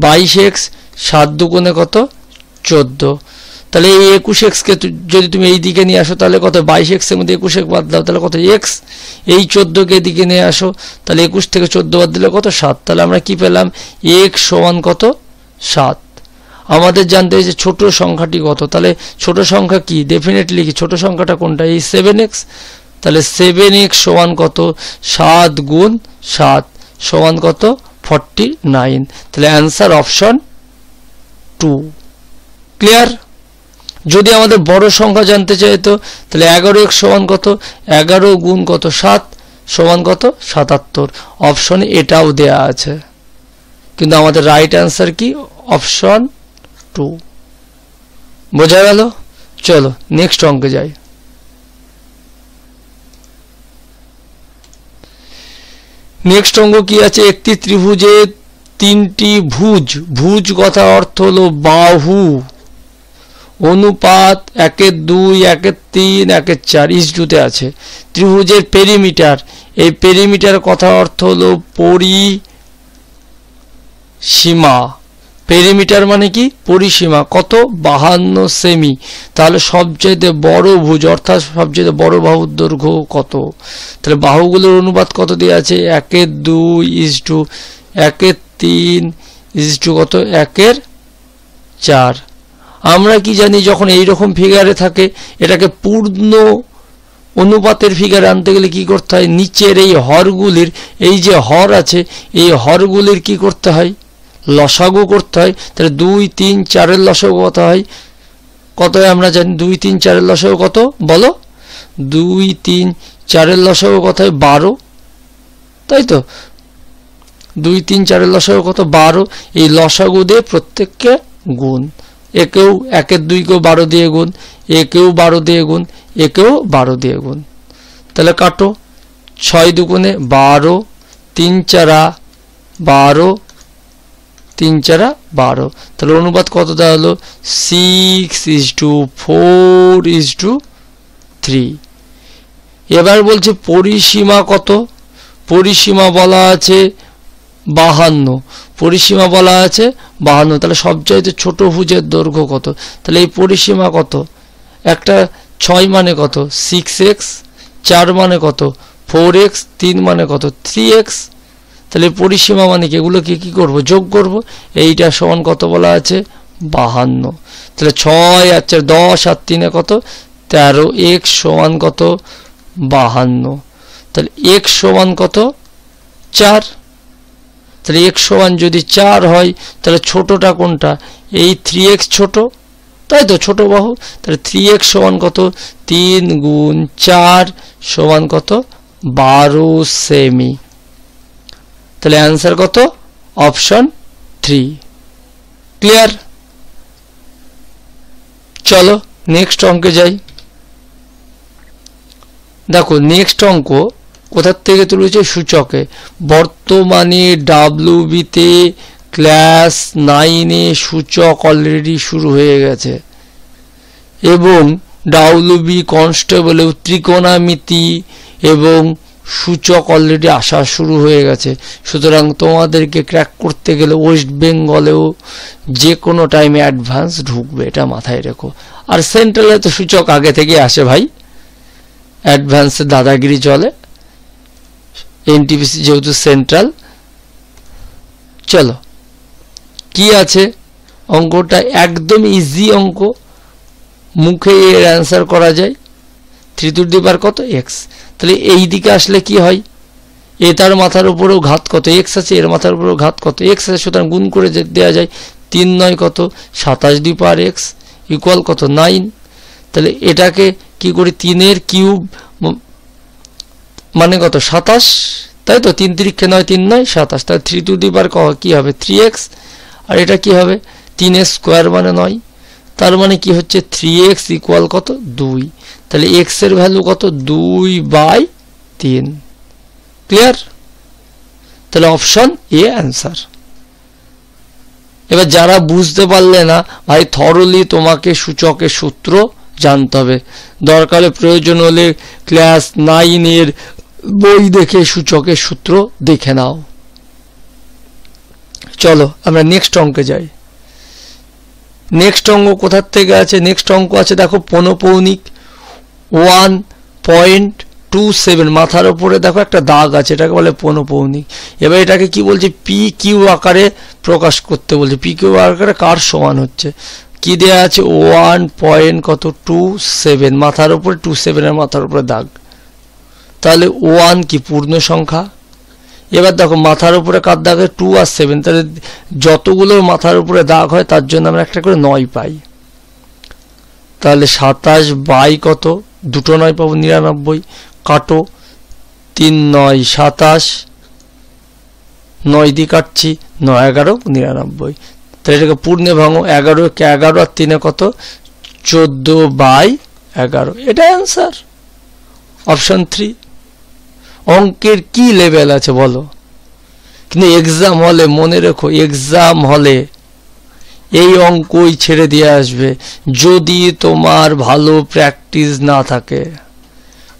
বাইশ এক্স সাত দুগুণে কত চোদ্দো তাহলে এই একুশ এক্সকে যদি তুমি এই দিকে নিয়ে আসো তাহলে কত বাইশ এক্সের মধ্যে একুশ এক বাদ দাও তাহলে কত এক্স এই চোদ্দোকে এদিকে নিয়ে আসো তাহলে একুশ থেকে চোদ্দো বাদ দিলে কত সাত তাহলে আমরা কি পেলাম এক্স সমান কত সাত আমাদের জানতে যে ছোট সংখ্যাটি কত তাহলে ছোট সংখ্যা কি ডেফিনেটলি কি ছোট সংখ্যাটা কোনটা এই সেভেন এক্স তাহলে সেভেন এক্স সমান কত সাত গুণ সাত সমান কত ফর্টি নাইন তাহলে অ্যান্সার অপশন টু ক্লিয়ার যদি আমাদের বড় সংখ্যা জানতে চাইতো তাহলে এগারো এক সমান কত এগারো গুণ কত সাত সমান কত সাতাত্তর অপশন এটাও দেয়া আছে কিন্তু আমাদের রাইট অ্যান্সার কি অপশন টু বোঝা গেল চলো নেক্সট অঙ্কে যাই নেক্সট অঙ্ক কি আছে একটি ত্রিভুজে তিনটি ভুজ ভুজ কথা অর্থ হলো বাহু অনুপাত একে দুই একে তিন একের চার ইস্যুতে আছে ত্রিভুজের পেরিমিটার এই পেরিমিটার কথা অর্থ হলো পরি সীমা পেরিমিটার মানে কি পরিসীমা কত বাহান্ন সেমি তাহলে সবচেয়ে বড় ভুজ অর্থাৎ সবচেয়ে বড় বাহুর দৈর্ঘ্য কত তাহলে বাহুগুলোর অনুপাত কত দিয়ে আছে একে দুই ইস টু একের তিন ইস টু কত একের চার আমরা কি জানি যখন এই রকম ফিগারে থাকে এটাকে পূর্ণ অনুপাতের ফিগারে আনতে গেলে কি করতে হয় নিচের এই হরগুলির এই যে হর আছে এই হরগুলির কি করতে হয় লসাগু করতে হয় তাহলে দুই তিন চারের লসাগু কত হয় কত আমরা জানি দুই তিন চারের লসাগু কত বলো দুই তিন চারের লসাগু কত হয় বারো তাই তো দুই তিন চারের লসাগু কত বারো এই লসাগু দিয়ে প্রত্যেককে গুণ একেও একের দুইকেও বারো দিয়ে গুণ একেও বারো দিয়ে গুণ একেও বারো দিয়ে গুণ তাহলে কাটো ছয় দুগুণে বারো তিন চারা বারো তিন চারা বারো তাহলে অনুপাত কত দেওয়া হলো six is to four is to three এবার বলছে পরিসীমা কত পরিসীমা বলা আছে বাহান্ন পরিসীমা বলা আছে বাহান্ন তাহলে সবচাইতে ছোট ভুজের দৈর্ঘ্য কত তাহলে এই পরিসীমা কত একটা ছয় মানে কত সিক্স এক্স চার মানে কত ফোর এক্স তিন মানে কত থ্রি এক্স তাহলে পরিসীমা মানে কি এগুলোকে কী করবো যোগ করব এইটা সমান কত বলা আছে বাহান্ন তাহলে ছয় আর চার দশ আর তিনে কত তেরো এক সমান কত বাহান্ন তাহলে এক সমান কত চার তাহলে এক্স সমান যদি চার হয় তাহলে ছোটোটা কোনটা এই থ্রি এক্স ছোটো তাই তো ছোটো বাহু তাহলে থ্রি এক্স সমান কত তিন গুণ চার সমান কত বারো সেমি তাহলে অ্যান্সার কত অপশন থ্রি ক্লিয়ার চলো নেক্সট অঙ্কে যাই দেখো নেক্সট অঙ্ক কোথার থেকে তুলেছে সূচকে বর্তমানে ডাব্লিউবিতে ক্লাস নাইনে সূচক অলরেডি শুরু হয়ে গেছে এবং ডাব্লিউবি কনস্টেবলেও ত্রিকোণামিতি এবং সূচক অলরেডি আসা শুরু হয়ে গেছে সুতরাং তোমাদেরকে ক্র্যাক করতে গেলে ওয়েস্ট বেঙ্গলেও যে কোনো টাইমে অ্যাডভান্স ঢুকবে এটা মাথায় রেখো আর সেন্ট্রালে তো সূচক আগে থেকে আসে ভাই অ্যাডভান্সে দাদাগিরি চলে এনটিপিসি যেহেতু সেন্ট্রাল চলো কি আছে অঙ্কটা একদম ইজি অঙ্ক মুখে এর অ্যান্সার করা যায় থ্রি টু ডি বার কত এক্স তাহলে এই দিকে আসলে কি হয় এ তার মাথার উপরেও ঘাত কত এক্স আছে এর মাথার উপরেও ঘাত কত এক্স আছে সুতরাং গুণ করে দেওয়া যায় তিন নয় কত সাতাশ ডি পার এক্স ইকুয়াল কত নাইন তাহলে এটাকে কি করি তিনের কিউব মানে কত সাতাশ তাই তো তিন তিরিক্ষে নয় তিন নয় সাতাশ তাই থ্রি টু দিবার কী হবে থ্রি এক্স আর এটা কি হবে তিন এক্স স্কোয়ার মানে নয় তার মানে কি হচ্ছে থ্রি এক্স ইকুয়াল কত দুই তাহলে এক্সের ভ্যালু কত দুই বাই তিন ক্লিয়ার তাহলে অপশন এ অ্যান্সার এবার যারা বুঝতে পারলে না ভাই থরলি তোমাকে সূচকের সূত্র জানতে হবে দরকারে প্রয়োজন হলে ক্লাস নাইনের বই দেখে সূচকের সূত্র দেখে নাও চলো আমরা নেক্সট অঙ্কে যাই নেক্সট অঙ্ক কোথার থেকে আছে নেক্সট অঙ্ক আছে দেখো পনপৌনিক ওয়ান পয়েন্ট টু সেভেন মাথার ওপরে দেখো একটা দাগ আছে এটাকে বলে পনপৌনিক এবার এটাকে কি বলছে পি কিউ আকারে প্রকাশ করতে বলছে পি কিউ আকারে কার সমান হচ্ছে কি দেওয়া আছে ওয়ান পয়েন্ট কত টু সেভেন মাথার ওপরে টু সেভেনের মাথার ওপরে দাগ তাহলে ওয়ান কি পূর্ণ সংখ্যা এবার দেখো মাথার উপরে কার দাগে টু আর সেভেন তাহলে যতগুলো মাথার উপরে দাগ হয় তার জন্য আমরা একটা করে নয় পাই তাহলে সাতাশ বাই কত দুটো নয় পাবো নিরানব্বই কাটো তিন নয় সাতাশ নয় দিয়ে কাটছি নয় এগারো নিরানব্বই তাহলে এটাকে পূর্ণে ভাঙো এগারো এগারো আর তিনে কত চোদ্দো বাই এগারো এটাই অ্যান্সার অপশান থ্রি অঙ্কের কি লেভেল আছে বলো কিন্তু এক্সাম হলে মনে রেখো এক্সাম হলে এই অঙ্কই ছেড়ে দিয়ে আসবে যদি তোমার ভালো প্র্যাকটিস না থাকে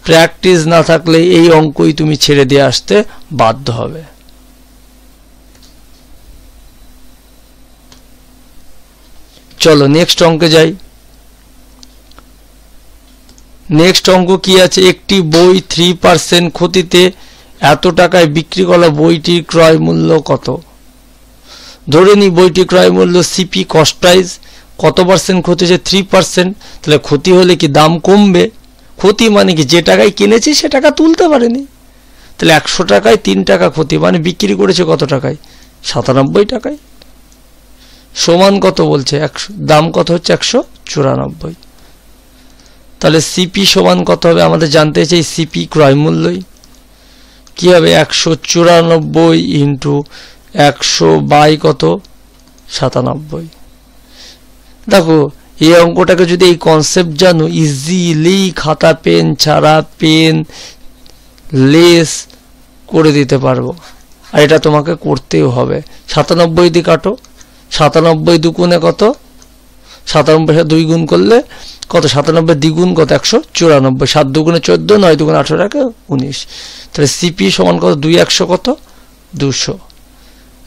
প্র্যাকটিস না থাকলে এই অঙ্কই তুমি ছেড়ে দিয়ে আসতে বাধ্য হবে চলো নেক্সট অঙ্কে যাই নেক্সট অঙ্ক কি আছে একটি বই থ্রি পার্সেন্ট ক্ষতিতে এত টাকায় বিক্রি করা বইটির ক্রয় মূল্য কত ধরে নিই বইটির ক্রয় মূল্য সিপি কস্ট প্রাইস কত পার্সেন্ট ক্ষতি হচ্ছে থ্রি পার্সেন্ট তাহলে ক্ষতি হলে কি দাম কমবে ক্ষতি মানে কি যে টাকায় কিনেছি সে টাকা তুলতে পারেনি তাহলে একশো টাকায় তিন টাকা ক্ষতি মানে বিক্রি করেছে কত টাকায় সাতানব্বই টাকায় সমান কত বলছে একশো দাম কত হচ্ছে একশো চুরানব্বই তাহলে সিপি সমান কত হবে আমাদের জানতে চাই সিপি ক্রয়মূল্যই কী হবে একশো চুরানব্বই ইন্টু একশো বাই কত সাতানব্বই দেখো এই অঙ্কটাকে যদি এই কনসেপ্ট জানো ইজিলি খাতা পেন ছাড়া পেন লেস করে দিতে পারবো আর এটা তোমাকে করতেও হবে সাতানব্বই দিয়ে কাটো সাতানব্বই দুগুণে কত সাতানব্বই দুই গুণ করলে কত সাতানব্বই দ্বিগুণ কত একশো চুরানব্বই সাত দুগুণে চোদ্দো নয় দুগুণে আঠেরো একে উনিশ তাহলে সিপি সমান কত দুই একশো কত দুশো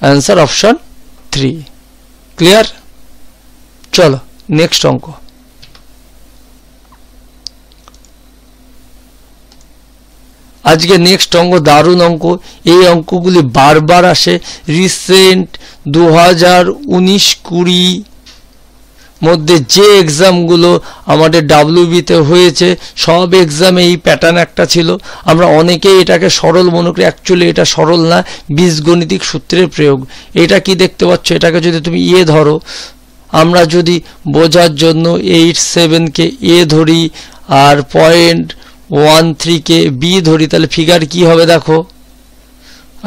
অ্যান্সার অপশান থ্রি ক্লিয়ার চলো নেক্সট অঙ্ক আজকে নেক্সট অঙ্ক দারুণ অঙ্ক এই অঙ্কগুলি বারবার আসে রিসেন্ট দু হাজার উনিশ কুড়ি মধ্যে যে এক্সামগুলো আমাদের ডাব্লিউবিতে হয়েছে সব এক্সামে এই প্যাটার্ন একটা ছিল আমরা অনেকেই এটাকে সরল মনে করি অ্যাকচুয়ালি এটা সরল না বীজগণিতিক সূত্রের প্রয়োগ এটা কি দেখতে পাচ্ছ এটাকে যদি তুমি ইয়ে ধরো আমরা যদি বোঝার জন্য এইট সেভেনকে এ ধরি আর পয়েন্ট ওয়ান থ্রিকে বি ধরি তাহলে ফিগার কি হবে দেখো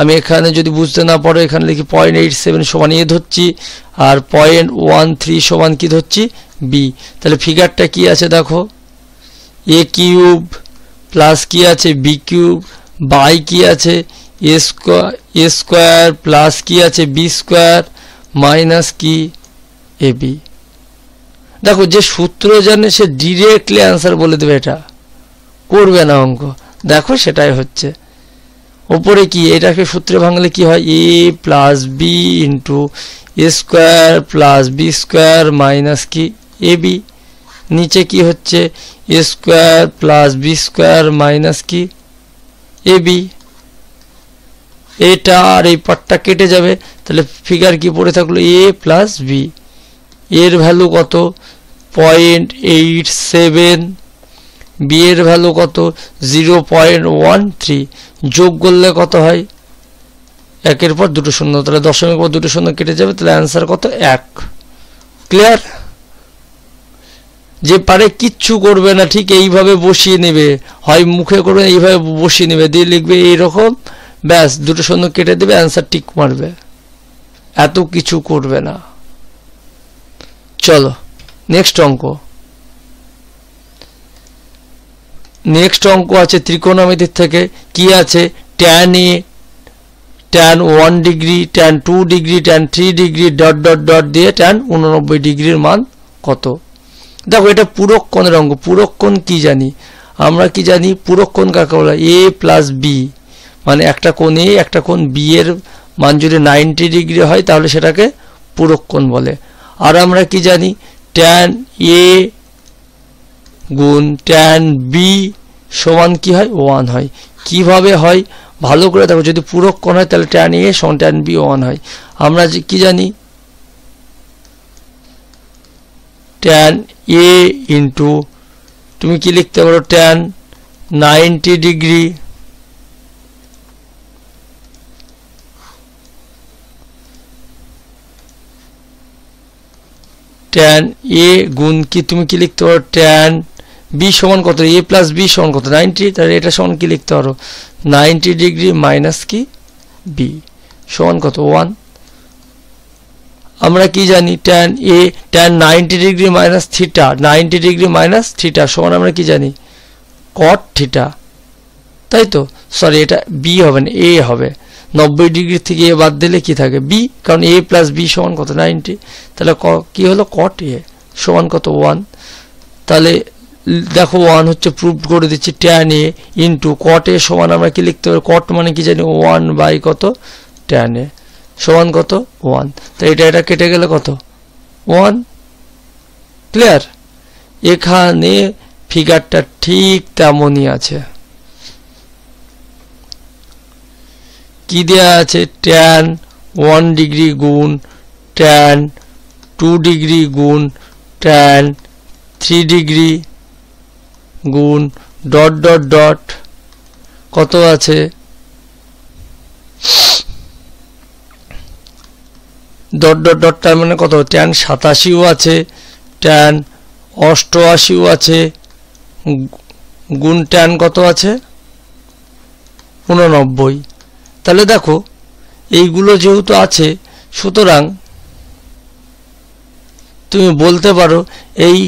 আমি এখানে যদি বুঝতে না পারো এখানে লিখি পয়েন্ট এইট সেভেন সমান এ ধরছি আর পয়েন্ট ওয়ান থ্রি সমান কী ধরছি বি তাহলে ফিগারটা কি আছে দেখো এ কিউব প্লাস কি আছে বি কিউব বাই কি আছে A square A square plus কি আছে বি স্কোয়ার মাইনাস কি এ বি দেখো যে সূত্র জানে সে ডিরেক্টলি অ্যান্সার বলে দেবে এটা করবে না অঙ্ক দেখো সেটাই হচ্ছে ওপরে কি এটাকে সূত্রে ভাঙলে কি হয় A plus B into A square plus B square minus কি এ বি নিচে কি হচ্ছে A square plus B square minus কি এ বি এটা আর এই পাটটা কেটে যাবে তাহলে ফিগার কি পড়ে থাকলো এ প্লাস বি এর ভ্যালু কত পয়েন্ট এইট সেভেন বিয়ের ভ্যালু কত জিরো পয়েন্ট ওয়ান থ্রি যোগ করলে কত হয় একের পর দুটো শূন্য তাহলে দশমিক পর দুটো শূন্য কেটে যাবে তাহলে অ্যান্সার কত এক ক্লিয়ার যে পারে কিচ্ছু করবে না ঠিক এইভাবে বসিয়ে নেবে হয় মুখে করবে এইভাবে বসিয়ে নেবে দিয়ে লিখবে এইরকম ব্যাস দুটো শূন্য কেটে দেবে অ্যান্সার টিক মারবে এত কিছু করবে না চলো নেক্সট অঙ্ক নেক্সট অঙ্ক আছে ত্রিকোণমিতির থেকে কি আছে tan A tan one degree tan two degree tan three degree dot dot dot দিয়ে ট্যান উননব্বই ডিগ্রির মান কত দেখো এটা পুরক্ষণের অঙ্ক পুরক্ষণ কি জানি আমরা কি জানি পুরক্ষণ কাকে বলা এ প্লাস বি মানে একটা কোণ এ একটা কোণ বি এর মান যদি নাইনটি ডিগ্রি হয় তাহলে সেটাকে পুরক্ষণ বলে আর আমরা কি জানি ট্যান এ গুণ ট্যান বি সমান কি হয় ওয়ান হয় কিভাবে হয় ভালো করে দেখো যদি পূরক হয় তাহলে ট্যান এ সমান ট্যান বি ওয়ান হয় আমরা কি জানি ট্যান এ ইন্টু তুমি কি লিখতে পারো tan ninety degree tan A গুণ কি তুমি কি লিখতে পারো ট্যান বি সমান কত এ প্লাস বি সমান কত নাইনটি তাহলে এটা সমান কি লিখতে পারো নাইনটি ডিগ্রি মাইনাস কি বি সমান কত ওয়ান আমরা কি জানি tan A tan ninety degree minus theta ninety degree minus theta সমান আমরা কি জানি কট থিটা তাই তো সরি এটা বি হবে না এ হবে নব্বই ডিগ্রি থেকে এ বাদ দিলে কি থাকে বি কারণ এ প্লাস বি সমান কত নাইনটি তাহলে ক কী হলো কট এ সমান কত ওয়ান তাহলে দেখো ওয়ান হচ্ছে প্রুভ করে দিচ্ছি ট্যান এ ইন্টু কটে সমান আমরা কি লিখতে পারি কট মানে কি জানি ওয়ান বাই কত ট্যান এ সমান কত ওয়ান তাই এটা এটা কেটে গেলে কত ওয়ান ক্লিয়ার এখানে ফিগারটা ঠিক তেমনই আছে কি দেওয়া আছে ট্যান ওয়ান ডিগ্রি গুণ ট্যান টু ডিগ্রি গুণ ট্যান থ্রি ডিগ্রি গুণ ডট ডট ডট কত আছে ডট ডট ডট মানে কত ট্যান সাতাশিও আছে ট্যান অষ্টআশিও আছে গুণ ট্যান কত আছে উননব্বই তাহলে দেখো এইগুলো যেহেতু আছে সুতরাং তুমি বলতে পারো এই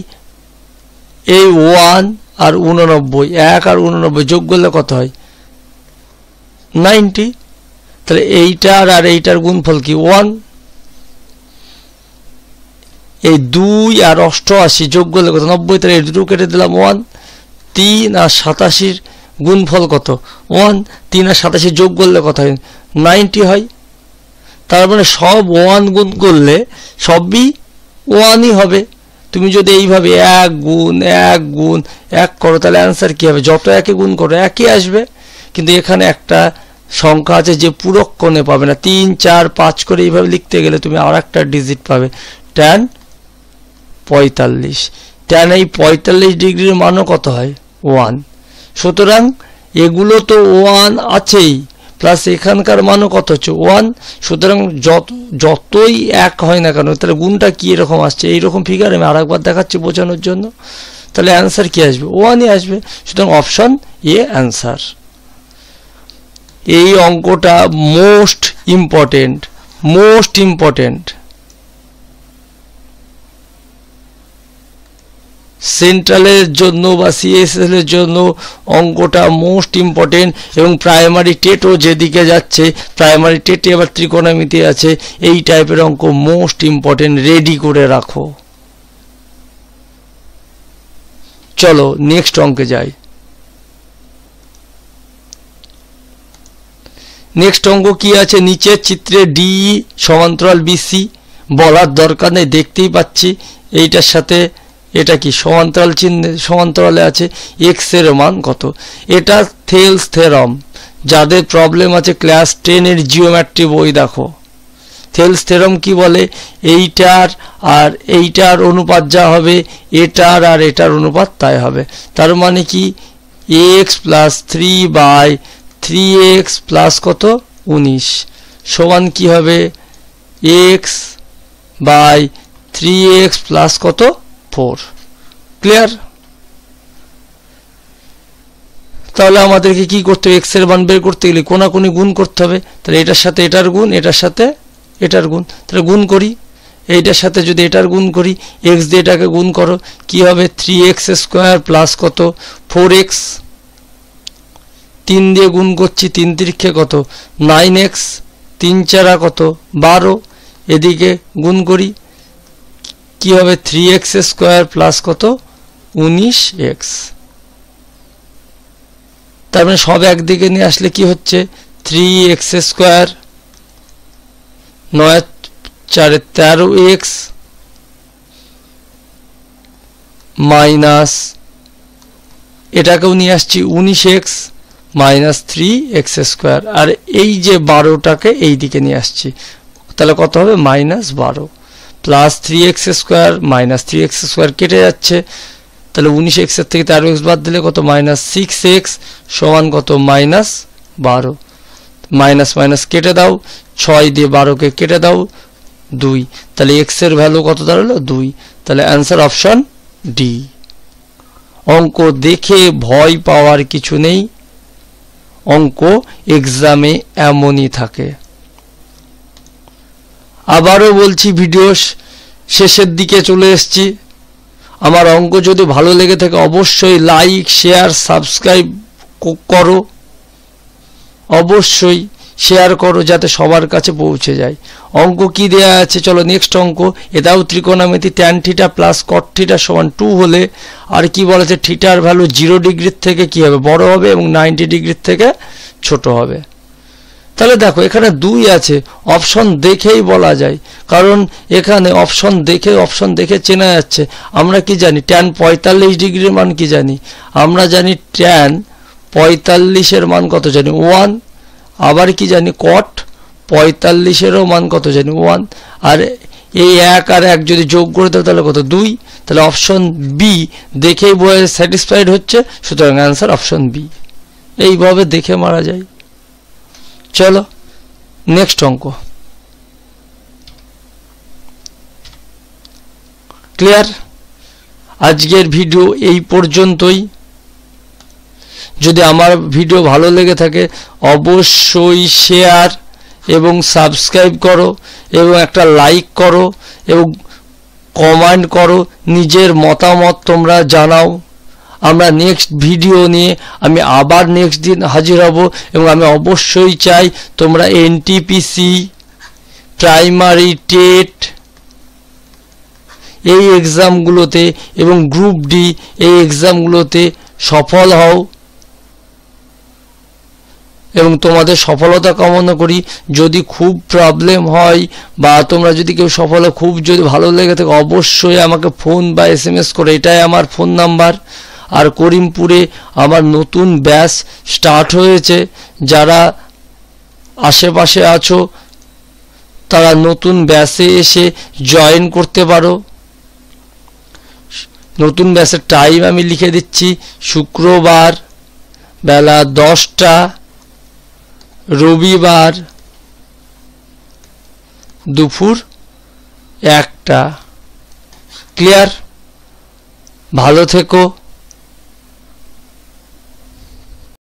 এই ওয়ান আর উননব্বই এক আর উননব্বই যোগ করলে কত হয় নাইনটি তাহলে এইটার আর এইটার গুণফল কি ওয়ান এই দুই আর অষ্টআশি যোগ করলে কত নব্বই তাহলে এই দুটো কেটে দিলাম ওয়ান তিন আর সাতাশির গুণফল কত ওয়ান তিন আর সাতাশি যোগ করলে কত হয় নাইনটি হয় তার মানে সব ওয়ান গুণ করলে সবই ওয়ানই হবে তুমি যদি এইভাবে এক গুণ এক গুণ এক করো তাহলে অ্যান্সার কী হবে যত একে গুণ করো একই আসবে কিন্তু এখানে একটা সংখ্যা আছে যে পুরক্ষণে পাবে না তিন চার পাঁচ করে এইভাবে লিখতে গেলে তুমি আর একটা ডিজিট পাবে ট্যান পঁয়তাল্লিশ ট্যান এই পঁয়তাল্লিশ ডিগ্রির মানও কত হয় ওয়ান সুতরাং এগুলো তো ওয়ান আছেই প্লাস এখানকার মানও কত হচ্ছে ওয়ান সুতরাং যত যতই এক হয় না কেন তাহলে গুণটা কী এরকম আসছে এইরকম ফিগার আমি আরেকবার দেখাচ্ছি বোঝানোর জন্য তাহলে অ্যান্সার কী আসবে ওয়ানই আসবে সুতরাং অপশন এ অ্যান্সার এই অঙ্কটা মোস্ট ইম্পর্টেন্ট মোস্ট ইম্পর্টেন্ট সেন্ট্রালের জন্য বা সিএসএল এর জন্য অঙ্কটা মোস্ট ইম্পর্টেন্ট এবং প্রাইমারি টেটও যেদিকে যাচ্ছে প্রাইমারি টেটে আবার ত্রিকোণামিতি আছে এই টাইপের অঙ্ক মোস্ট ইম্পর্টেন্ট রেডি করে রাখো চলো নেক্সট অঙ্কে যাই নেক্সট অঙ্ক কি আছে নিচের চিত্রে ডি সমান্তরাল বিসি বলার দরকার নেই দেখতেই পাচ্ছি এইটার সাথে এটা কি সমান্তরাল চিহ্নে সমান্তরালে আছে এক্স এর মান কত এটা থেলস থেরম যাদের প্রবলেম আছে ক্লাস টেনের জিওমেট্রি বই দেখো থেলস থেরম কি বলে এইটার আর এইটার অনুপাত যা হবে এটার আর এটার অনুপাত তাই হবে তার মানে কি x plus three by three x plus কত উনিশ সমান কি হবে x by three x plus কত ফোর ক্লিয়ার তাহলে আমাদেরকে কি করতে হবে এক্সের মান বের করতে গেলে কোনাকুনি গুণ করতে হবে তাহলে এটার সাথে এটার গুণ এটার সাথে এটার গুণ তাহলে গুণ করি এইটার সাথে যদি এটার গুণ করি এক্স দিয়ে এটাকে গুণ করো কি হবে থ্রি স্কয়ার স্কোয়ার প্লাস কত ফোর এক্স তিন দিয়ে গুণ করছি তিন তিরিক্ষে কত নাইন এক্স তিন চারা কত 12 এদিকে গুণ করি কি হবে থ্রি এক্স স্কোয়ার প্লাস কত উনিশ এক্স তার মানে সব একদিকে নিয়ে আসলে কি হচ্ছে থ্রি এক্স স্কোয়ার নয় চারে তেরো এক্স মাইনাস এটাকেও নিয়ে আসছি উনিশ x minus three x square আর এই যে বারোটাকে এই দিকে নিয়ে আসছি তাহলে কত হবে মাইনাস বারো plus three x square minus three x square কেটে যাচ্ছে তাহলে উনিশ এক্সের থেকে তেরো এক্স বাদ দিলে কত মাইনাস সিক্স এক্স সমান কত মাইনাস বারো মাইনাস মাইনাস কেটে দাও ছয় দিয়ে বারোকে কেটে দাও দুই তাহলে এক্সের ভ্যালু কত দাঁড়ালো দুই তাহলে অ্যান্সার অপশান ডি অঙ্ক দেখে ভয় পাওয়ার কিছু নেই অঙ্ক এক্সামে এমনই থাকে আবারও বলছি ভিডিও শেষের দিকে চলে এসছি আমার অঙ্ক যদি ভালো লেগে থাকে অবশ্যই লাইক শেয়ার সাবস্ক্রাইব করো অবশ্যই শেয়ার করো যাতে সবার কাছে পৌঁছে যায় অঙ্ক কি দেয়া আছে চলো নেক্সট অঙ্ক এটাও ত্রিকোণামিতি tan theta plus cot theta সমান টু হলে আর কি বলা আছে থিটার ভ্যালু জিরো ডিগ্রির থেকে কি হবে বড় হবে এবং নাইনটি ডিগ্রির থেকে ছোট হবে তাহলে দেখো এখানে দুই আছে অপশন দেখেই বলা যায় কারণ এখানে অপশন দেখে অপশন দেখে চেনা যাচ্ছে আমরা কি জানি ট্যান পঁয়তাল্লিশ ডিগ্রির মান কি জানি আমরা জানি ট্যান পঁয়তাল্লিশের মান কত জানি ওয়ান আবার কি জানি কট পঁয়তাল্লিশেরও মান কত জানি ওয়ান আর এই এক আর এক যদি যোগ করে দেবে তাহলে কত দুই তাহলে অপশন বি দেখেই বয়ে স্যাটিসফাইড হচ্ছে সুতরাং অ্যান্সার অপশন বি এইভাবে দেখে মারা যায় চলো নেক্সট অঙ্ক ক্লিয়ার আজকের ভিডিও এই পর্যন্তই যদি আমার ভিডিও ভালো লেগে থাকে অবশ্যই শেয়ার এবং সাবস্ক্রাইব করো এবং একটা লাইক করো এবং কমেন্ট করো নিজের মতামত তোমরা জানাও আমরা নেক্সট ভিডিও নিয়ে আমি আবার নেক্সট দিন হাজির হব এবং আমি অবশ্যই চাই তোমরা এনটিপিসি প্রাইমারি টেট এই এক্সামগুলোতে এবং গ্রুপ ডি এই এক্সামগুলোতে সফল হও এবং তোমাদের সফলতা কামনা করি যদি খুব প্রবলেম হয় বা তোমরা যদি কেউ সফল খুব যদি ভালো লেগে থাকে অবশ্যই আমাকে ফোন বা এস করে এটাই আমার ফোন নাম্বার আর করিমপুরে আমার নতুন ব্যাস স্টার্ট হয়েছে যারা আশেপাশে আছো তারা নতুন ব্যাসে এসে জয়েন করতে পারো নতুন ব্যাসের টাইম আমি লিখে দিচ্ছি শুক্রবার বেলা দশটা রবিবার দুপুর একটা ক্লিয়ার ভালো থেকো